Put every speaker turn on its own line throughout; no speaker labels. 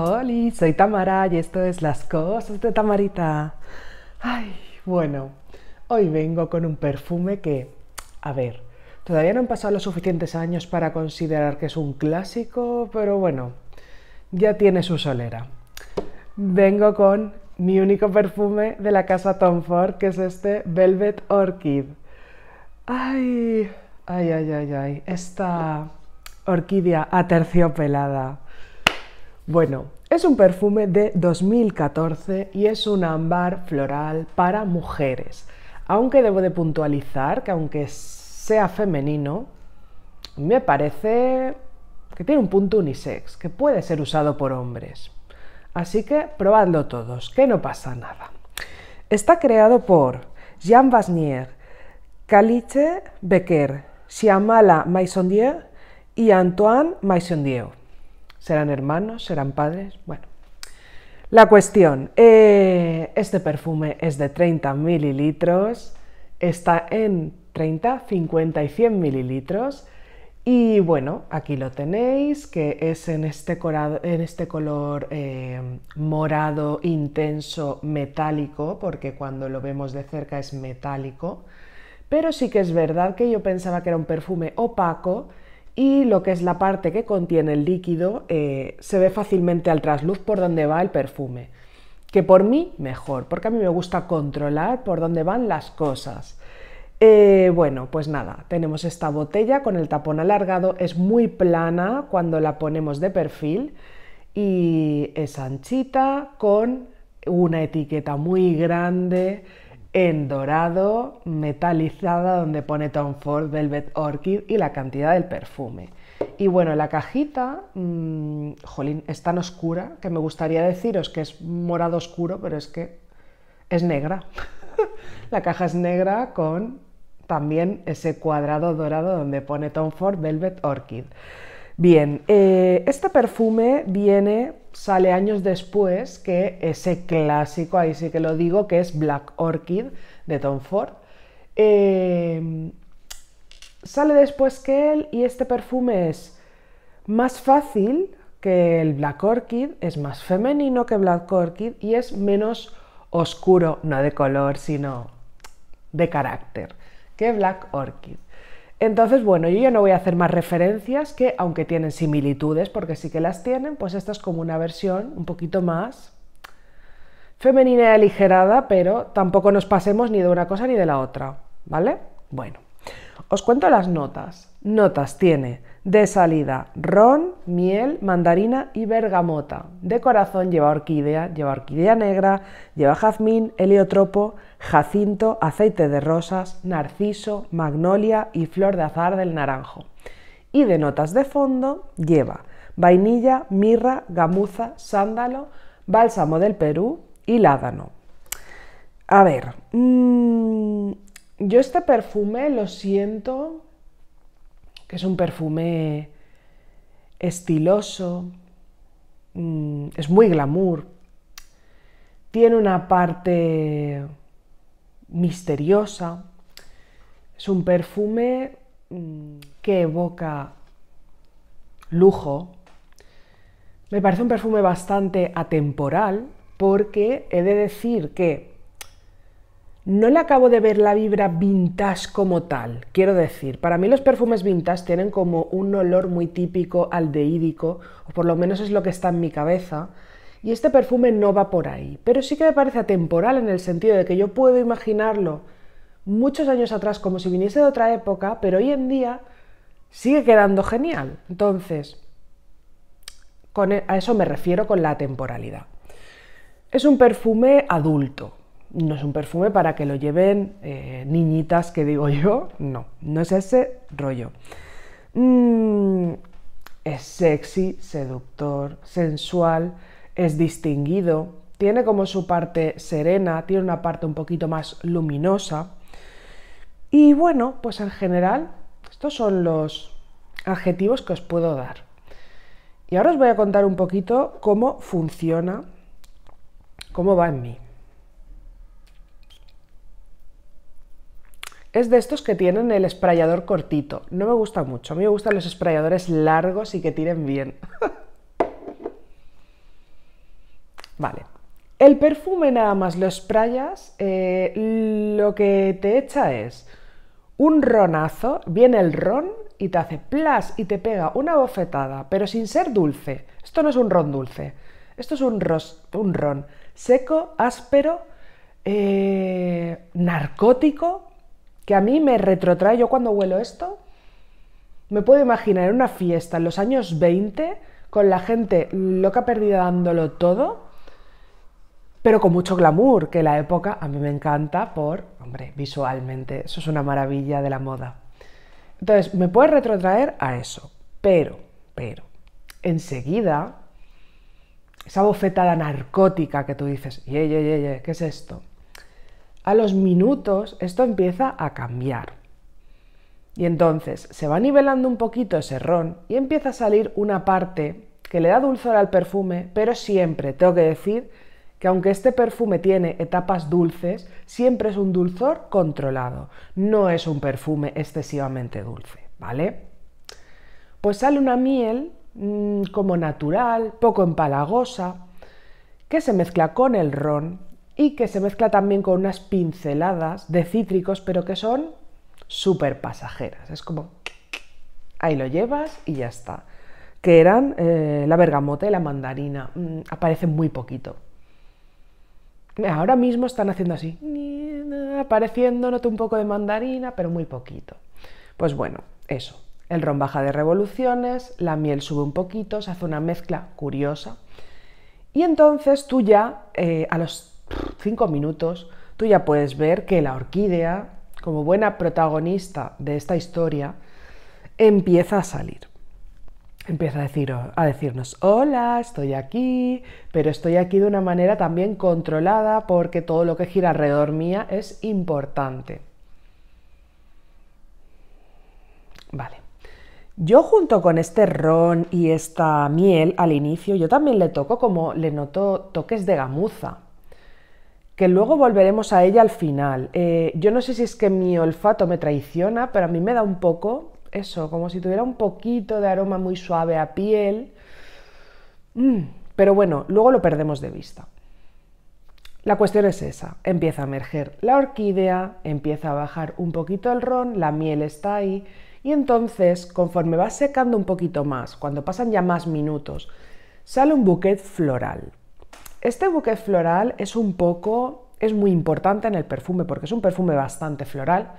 Hola, soy Tamara y esto es Las Cosas de Tamarita. Ay, bueno, hoy vengo con un perfume que, a ver, todavía no han pasado los suficientes años para considerar que es un clásico, pero bueno, ya tiene su solera. Vengo con mi único perfume de la casa Tom Ford, que es este Velvet Orchid. Ay, ay, ay, ay, ay, esta orquídea aterciopelada. Bueno, es un perfume de 2014 y es un ámbar floral para mujeres. Aunque debo de puntualizar que aunque sea femenino, me parece que tiene un punto unisex, que puede ser usado por hombres. Así que probadlo todos, que no pasa nada. Está creado por Jean Basnier, Caliche Becker, Siamala Maisondier y Antoine Maisondier. ¿Serán hermanos? ¿Serán padres? Bueno. La cuestión, eh, este perfume es de 30 mililitros, está en 30, 50 y 100 mililitros. Y bueno, aquí lo tenéis, que es en este, este color eh, morado intenso metálico, porque cuando lo vemos de cerca es metálico. Pero sí que es verdad que yo pensaba que era un perfume opaco y lo que es la parte que contiene el líquido eh, se ve fácilmente al trasluz por donde va el perfume. Que por mí mejor, porque a mí me gusta controlar por dónde van las cosas. Eh, bueno, pues nada, tenemos esta botella con el tapón alargado, es muy plana cuando la ponemos de perfil y es anchita con una etiqueta muy grande en dorado metalizada donde pone Tom Ford Velvet Orchid y la cantidad del perfume. Y bueno, la cajita, mm, jolín, es tan oscura que me gustaría deciros que es morado oscuro, pero es que es negra. la caja es negra con también ese cuadrado dorado donde pone Tom Ford Velvet Orchid. Bien, eh, este perfume viene, sale años después que ese clásico, ahí sí que lo digo, que es Black Orchid de Tom Ford. Eh, sale después que él y este perfume es más fácil que el Black Orchid, es más femenino que Black Orchid y es menos oscuro, no de color, sino de carácter, que Black Orchid. Entonces, bueno, yo ya no voy a hacer más referencias que, aunque tienen similitudes, porque sí que las tienen, pues esta es como una versión un poquito más femenina y aligerada, pero tampoco nos pasemos ni de una cosa ni de la otra, ¿vale? Bueno, os cuento las notas. Notas tiene de salida ron, miel, mandarina y bergamota. De corazón lleva orquídea, lleva orquídea negra, lleva jazmín, heliotropo, jacinto, aceite de rosas, narciso, magnolia y flor de azar del naranjo. Y de notas de fondo lleva vainilla, mirra, gamuza, sándalo, bálsamo del Perú y ládano. A ver, mm, yo este perfume lo siento que es un perfume estiloso, mm, es muy glamour, tiene una parte misteriosa, es un perfume mm, que evoca lujo. Me parece un perfume bastante atemporal porque he de decir que no le acabo de ver la vibra vintage como tal. Quiero decir, para mí los perfumes vintage tienen como un olor muy típico aldeídico, o por lo menos es lo que está en mi cabeza, y este perfume no va por ahí. Pero sí que me parece atemporal en el sentido de que yo puedo imaginarlo muchos años atrás como si viniese de otra época, pero hoy en día sigue quedando genial. Entonces, e, a eso me refiero con la temporalidad. Es un perfume adulto no es un perfume para que lo lleven eh, niñitas que digo yo, no, no es ese rollo. Mm, es sexy, seductor, sensual, es distinguido, tiene como su parte serena, tiene una parte un poquito más luminosa. Y bueno, pues en general, estos son los adjetivos que os puedo dar. Y ahora os voy a contar un poquito cómo funciona, cómo va en mí. Es de estos que tienen el esprayador cortito. No me gusta mucho. A mí me gustan los esprayadores largos y que tiren bien. vale. El perfume nada más lo sprayas. Eh, lo que te echa es un ronazo. Viene el ron y te hace plas y te pega una bofetada, pero sin ser dulce. Esto no es un ron dulce. Esto es un, un ron seco, áspero, eh, narcótico que a mí me retrotrae. Yo cuando huelo esto, me puedo imaginar una fiesta en los años 20 con la gente loca perdida dándolo todo, pero con mucho glamour, que la época a mí me encanta por, hombre, visualmente, eso es una maravilla de la moda. Entonces, me puedes retrotraer a eso, pero, pero, enseguida, esa bofetada narcótica que tú dices, ye, ye, ye, ye, ¿qué es esto? a los minutos esto empieza a cambiar. Y entonces se va nivelando un poquito ese ron y empieza a salir una parte que le da dulzor al perfume, pero siempre tengo que decir que aunque este perfume tiene etapas dulces, siempre es un dulzor controlado, no es un perfume excesivamente dulce, ¿vale? Pues sale una miel mm, como natural, poco empalagosa, que se mezcla con el ron y que se mezcla también con unas pinceladas de cítricos, pero que son súper pasajeras. Es como, ahí lo llevas y ya está. Que eran eh, la bergamota y la mandarina. Mm, aparecen muy poquito. Ahora mismo están haciendo así, Apareciendo, noto un poco de mandarina, pero muy poquito. Pues bueno, eso. El ron baja de revoluciones, la miel sube un poquito, se hace una mezcla curiosa. Y entonces tú ya eh, a los cinco minutos, tú ya puedes ver que la orquídea, como buena protagonista de esta historia, empieza a salir. Empieza a, a decirnos, hola, estoy aquí, pero estoy aquí de una manera también controlada porque todo lo que gira alrededor mía es importante. Vale. Yo junto con este ron y esta miel al inicio, yo también le toco como le noto toques de gamuza, que luego volveremos a ella al final. Eh, yo no sé si es que mi olfato me traiciona, pero a mí me da un poco eso, como si tuviera un poquito de aroma muy suave a piel. Mm, pero bueno, luego lo perdemos de vista. La cuestión es esa, empieza a emerger la orquídea, empieza a bajar un poquito el ron, la miel está ahí y entonces conforme va secando un poquito más, cuando pasan ya más minutos, sale un bouquet floral. Este buque floral es un poco, es muy importante en el perfume porque es un perfume bastante floral,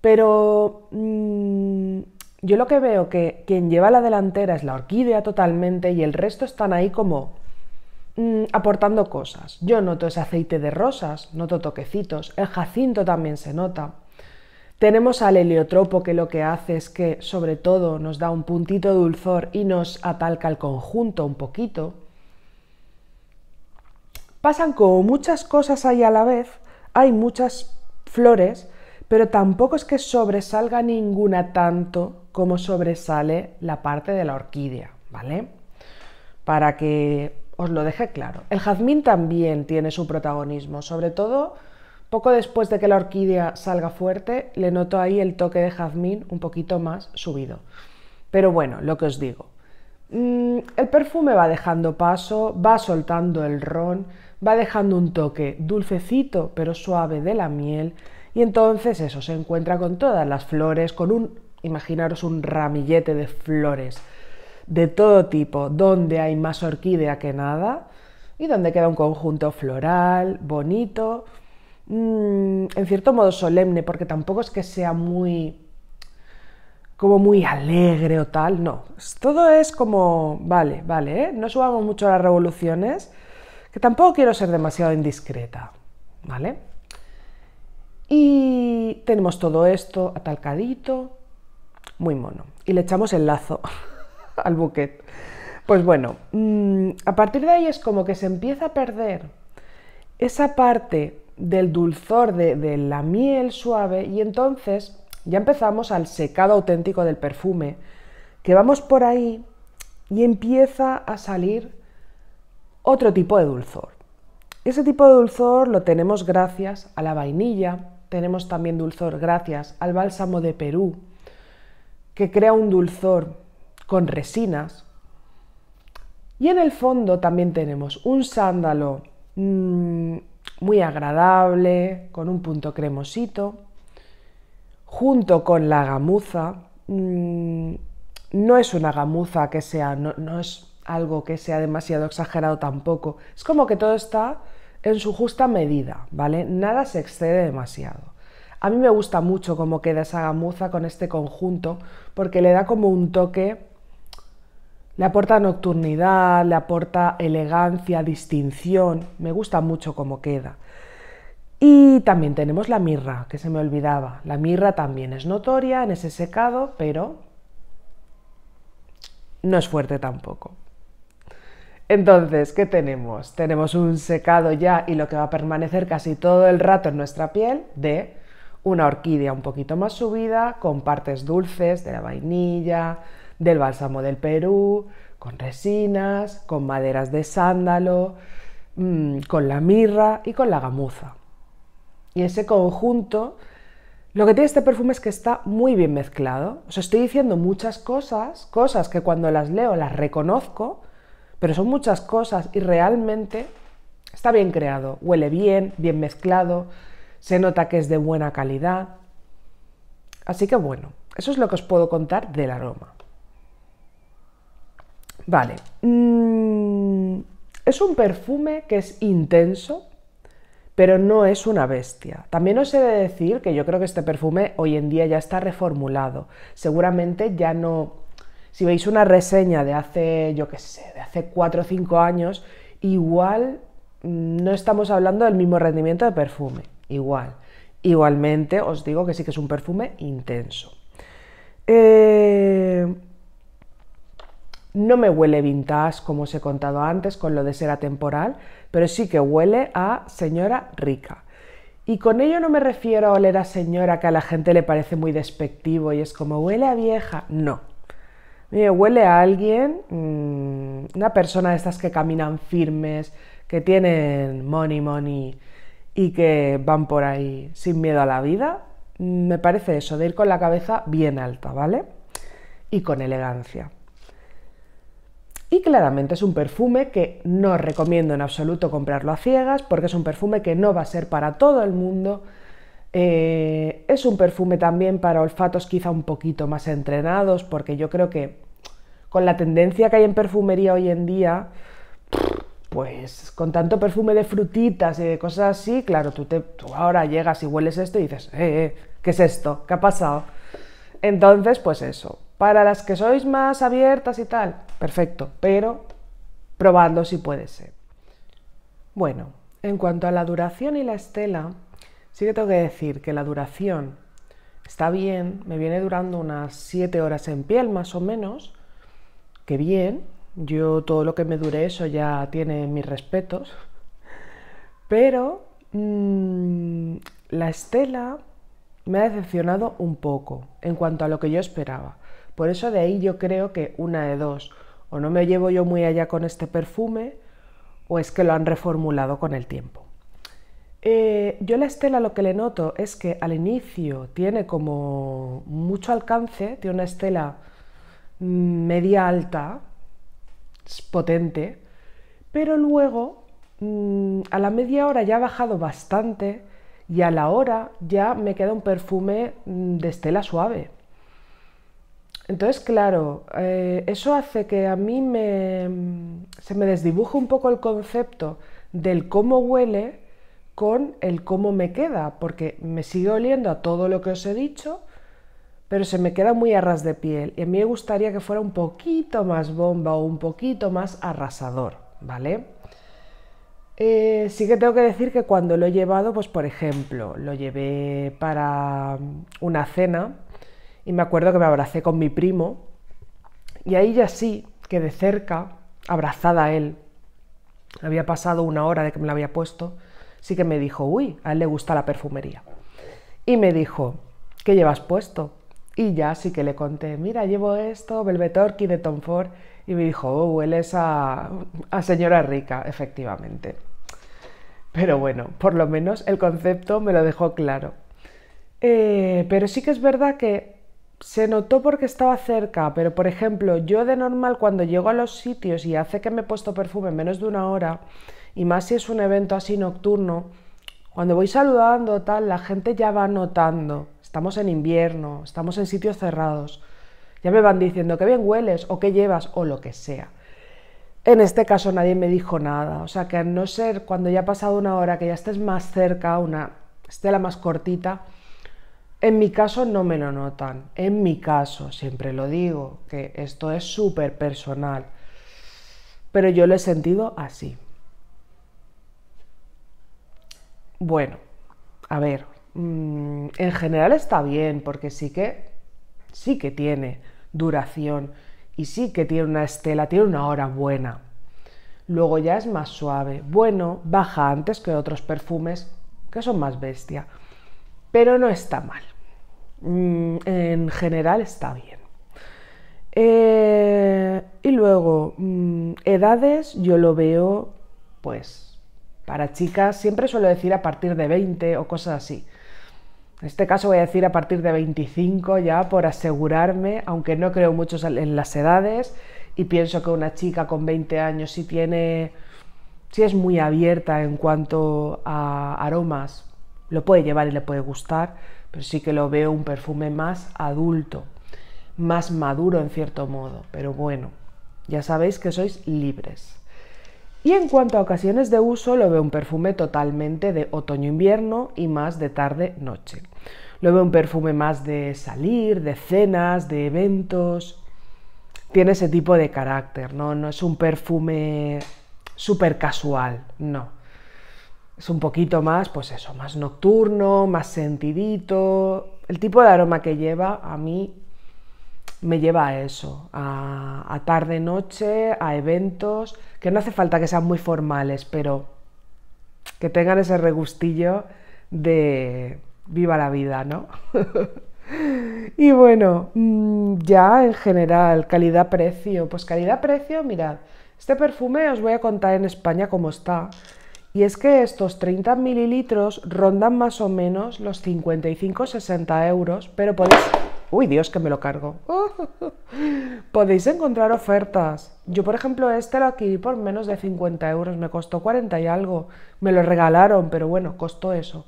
pero mm, yo lo que veo que quien lleva la delantera es la orquídea totalmente y el resto están ahí como mm, aportando cosas. Yo noto ese aceite de rosas, noto toquecitos, el jacinto también se nota. Tenemos al heliotropo que lo que hace es que sobre todo nos da un puntito de dulzor y nos atalca el conjunto un poquito pasan como muchas cosas ahí a la vez, hay muchas flores, pero tampoco es que sobresalga ninguna tanto como sobresale la parte de la orquídea, ¿vale? Para que os lo deje claro. El jazmín también tiene su protagonismo, sobre todo poco después de que la orquídea salga fuerte, le noto ahí el toque de jazmín un poquito más subido. Pero bueno, lo que os digo. Mm, el perfume va dejando paso, va soltando el ron, va dejando un toque dulcecito pero suave de la miel y entonces eso se encuentra con todas las flores, con un, imaginaros un ramillete de flores de todo tipo, donde hay más orquídea que nada y donde queda un conjunto floral, bonito, mm, en cierto modo solemne, porque tampoco es que sea muy como muy alegre o tal, no. Todo es como, vale, vale, ¿eh? no subamos mucho a las revoluciones, que tampoco quiero ser demasiado indiscreta, ¿vale? Y tenemos todo esto atalcadito, muy mono. Y le echamos el lazo al buquet. Pues bueno, mm, a partir de ahí es como que se empieza a perder esa parte del dulzor de, la miel suave y entonces ya empezamos al secado auténtico del perfume, que vamos por ahí y empieza a salir otro tipo de dulzor. Ese tipo de dulzor lo tenemos gracias a la vainilla, tenemos también dulzor gracias al bálsamo de Perú, que crea un dulzor con resinas. Y en el fondo también tenemos un sándalo mm, muy agradable, con un punto cremosito, junto con la gamuza. Mm, no es una gamuza que sea, no es algo que sea demasiado exagerado tampoco. Es como que todo está en su justa medida, ¿vale? Nada se excede demasiado. A mí me gusta mucho cómo queda esa gamuza con este conjunto porque le da como un toque, le aporta nocturnidad, le aporta elegancia, distinción. Me gusta mucho cómo queda. Y también tenemos la mirra, que se me olvidaba. La mirra también es notoria en ese secado, pero no es fuerte tampoco. Entonces, ¿qué tenemos? Tenemos un secado ya y lo que va a permanecer casi todo el rato en nuestra piel de una orquídea un poquito más subida, con partes dulces de la vainilla, del bálsamo del Perú, con resinas, con maderas de sándalo, mm, con la mirra y con la gamuza. Y ese conjunto, lo que tiene este perfume es que está muy bien mezclado. Os estoy diciendo muchas cosas, cosas que cuando las leo las reconozco, pero son muchas cosas y realmente está bien creado, huele bien, bien mezclado, se nota que es de buena calidad. Así que bueno, eso es lo que os puedo contar del aroma. Vale, mm, es un perfume que es intenso, pero no es una bestia. También os he de decir que yo creo que este perfume hoy en día ya está reformulado. Seguramente ya no si veis una reseña de hace, yo qué sé, de hace 4 o 5 años, igual no estamos hablando del mismo rendimiento de perfume, igual. Igualmente os digo que sí que es un perfume intenso. Eh, no me huele vintage, como os he contado antes, con lo de ser atemporal, pero sí que huele a señora rica. Y con ello no me refiero a oler a señora que a la gente le parece muy despectivo y es como huele a vieja. No, me huele a alguien, mm, una persona de estas que caminan firmes, que tienen money, money y que van por ahí sin miedo a la vida. Me parece eso, de ir con la cabeza bien alta, ¿vale? Y con elegancia. Y claramente es un perfume que no recomiendo en absoluto comprarlo a ciegas porque es un perfume que no va a ser para todo el mundo eh, es un perfume también para olfatos quizá un poquito más entrenados, porque yo creo que con la tendencia que hay en perfumería hoy en día, pues con tanto perfume de frutitas y de cosas así, claro, tú, te, ahora llegas y hueles esto y dices, eh, eh, ¿qué es esto? ¿Qué ha pasado? Entonces, pues eso. Para las que sois más abiertas y tal, perfecto, pero probadlo si puede ser. Bueno, en cuanto a la duración y la estela, Sí que tengo que decir que la duración está bien, me viene durando unas 7 horas en piel más o menos, que bien, yo todo lo que me dure eso ya tiene mis respetos, pero mm, la estela me ha decepcionado un poco en cuanto a lo que yo esperaba. Por eso de ahí yo creo que una de dos, o no me llevo yo muy allá con este perfume, o es que lo han reformulado con el tiempo. Eh, yo la estela lo que le noto es que al inicio tiene como mucho alcance, tiene una estela mm, media alta, es potente, pero luego mm, a la media hora ya ha bajado bastante y a la hora ya me queda un perfume mm, de estela suave. Entonces, claro, eh, eso hace que a mí me, se me desdibuje un poco el concepto del cómo huele con el cómo me queda, porque me sigue oliendo a todo lo que os he dicho, pero se me queda muy a ras de piel y a mí me gustaría que fuera un poquito más bomba o un poquito más arrasador, ¿vale? Eh, sí que tengo que decir que cuando lo he llevado, pues por ejemplo, lo llevé para una cena y me acuerdo que me abracé con mi primo y ahí ya sí, que de cerca, abrazada a él, había pasado una hora de que me lo había puesto, sí que me dijo, uy, a él le gusta la perfumería. Y me dijo, ¿qué llevas puesto? Y ya sí que le conté, mira, llevo esto, Orchid de Tom Ford. Y me dijo, oh, hueles a, a señora rica, efectivamente. Pero bueno, por lo menos el concepto me lo dejó claro. Eh, pero sí que es verdad que se notó porque estaba cerca, pero por ejemplo, yo de normal cuando llego a los sitios y hace que me he puesto perfume en menos de una hora, y más si es un evento así nocturno, cuando voy saludando tal, la gente ya va notando, estamos en invierno, estamos en sitios cerrados, ya me van diciendo qué bien hueles o qué llevas o lo que sea. En este caso nadie me dijo nada, o sea que a no ser cuando ya ha pasado una hora que ya estés más cerca, una estela más cortita, en mi caso no me lo notan, en mi caso siempre lo digo, que esto es súper personal, pero yo lo he sentido así. Bueno, a ver, mm, en general está bien, porque sí que, sí que tiene duración y sí que tiene una estela, tiene una hora buena. Luego ya es más suave. Bueno, baja antes que otros perfumes que son más bestia, pero no está mal. Mm, en general está bien. Eh, y luego, mm, edades yo lo veo pues para chicas siempre suelo decir a partir de 20 o cosas así. En este caso voy a decir a partir de 25 ya por asegurarme, aunque no creo mucho en las edades y pienso que una chica con 20 años si tiene si es muy abierta en cuanto a aromas, lo puede llevar y le puede gustar, pero sí que lo veo un perfume más adulto, más maduro en cierto modo, pero bueno, ya sabéis que sois libres. Y en cuanto a ocasiones de uso, lo veo un perfume totalmente de otoño-invierno y más de tarde-noche. Lo veo un perfume más de salir, de cenas, de eventos. Tiene ese tipo de carácter, ¿no? No es un perfume súper casual, no. Es un poquito más, pues eso, más nocturno, más sentidito. El tipo de aroma que lleva a mí me lleva a eso, a, tarde-noche, a eventos, que no hace falta que sean muy formales, pero que tengan ese regustillo de viva la vida, ¿no? y bueno, mm, ya en general, calidad-precio. Pues calidad-precio, mirad, este perfume os voy a contar en España cómo está. Y es que estos 30 mililitros rondan más o menos los 55-60 euros, pero podéis Uy, Dios, que me lo cargo. Podéis encontrar ofertas. Yo, por ejemplo, este lo adquirí por menos de 50 euros. Me costó 40 y algo. Me lo regalaron, pero bueno, costó eso.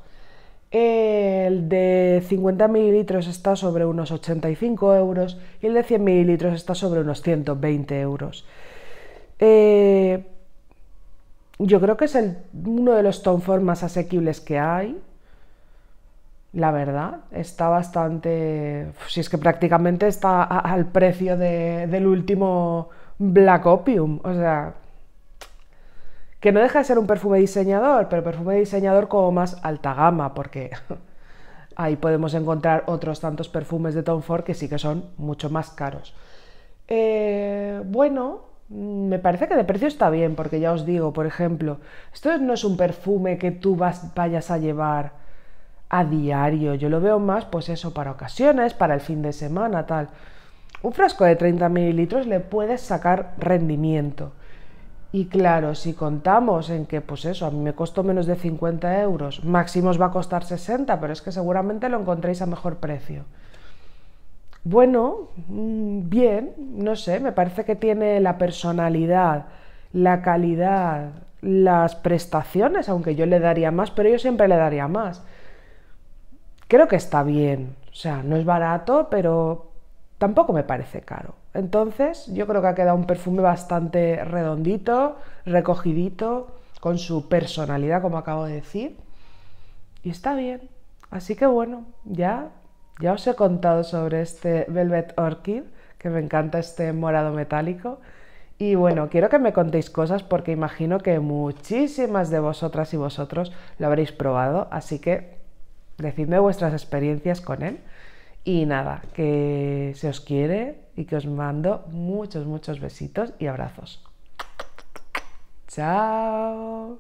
El de 50 mililitros está sobre unos 85 euros y el de 100 mililitros está sobre unos 120 euros. Eh, yo creo que es uno de los tonfor más asequibles que hay la verdad. Está bastante. Si es que prácticamente está al precio del último Black Opium. O sea. Que no deja de ser un perfume diseñador, pero perfume diseñador como más alta gama, porque ahí podemos encontrar otros tantos perfumes de Tom Ford que sí que son mucho más caros. Eh, bueno, me parece que de precio está bien, porque ya os digo, por ejemplo, esto no es un perfume que tú vayas a llevar a diario. Yo lo veo más, pues eso, para ocasiones, para el fin de semana, tal. Un frasco de 30 mililitros le puedes sacar rendimiento. Y claro, si contamos en que, pues eso, a mí me costó menos de 50 euros, máximos va a costar 60, pero es que seguramente lo encontréis a mejor precio. Bueno, mm, bien, no sé, me parece que tiene la personalidad, la calidad, las prestaciones, aunque yo le daría más, pero yo siempre le daría más creo que está bien. O sea, no es barato, pero tampoco me parece caro. Entonces, yo creo que ha quedado un perfume bastante redondito, recogidito, con su personalidad, como acabo de decir. Y está bien. Así que bueno, ya, ya os he contado sobre este Velvet Orchid, que me encanta este morado metálico. Y bueno, quiero que me contéis cosas porque imagino que muchísimas de vosotras y vosotros lo habréis probado, así que Decidme vuestras experiencias con él. Y nada, que se os quiere y que os mando muchos, muchos besitos y abrazos. Chao.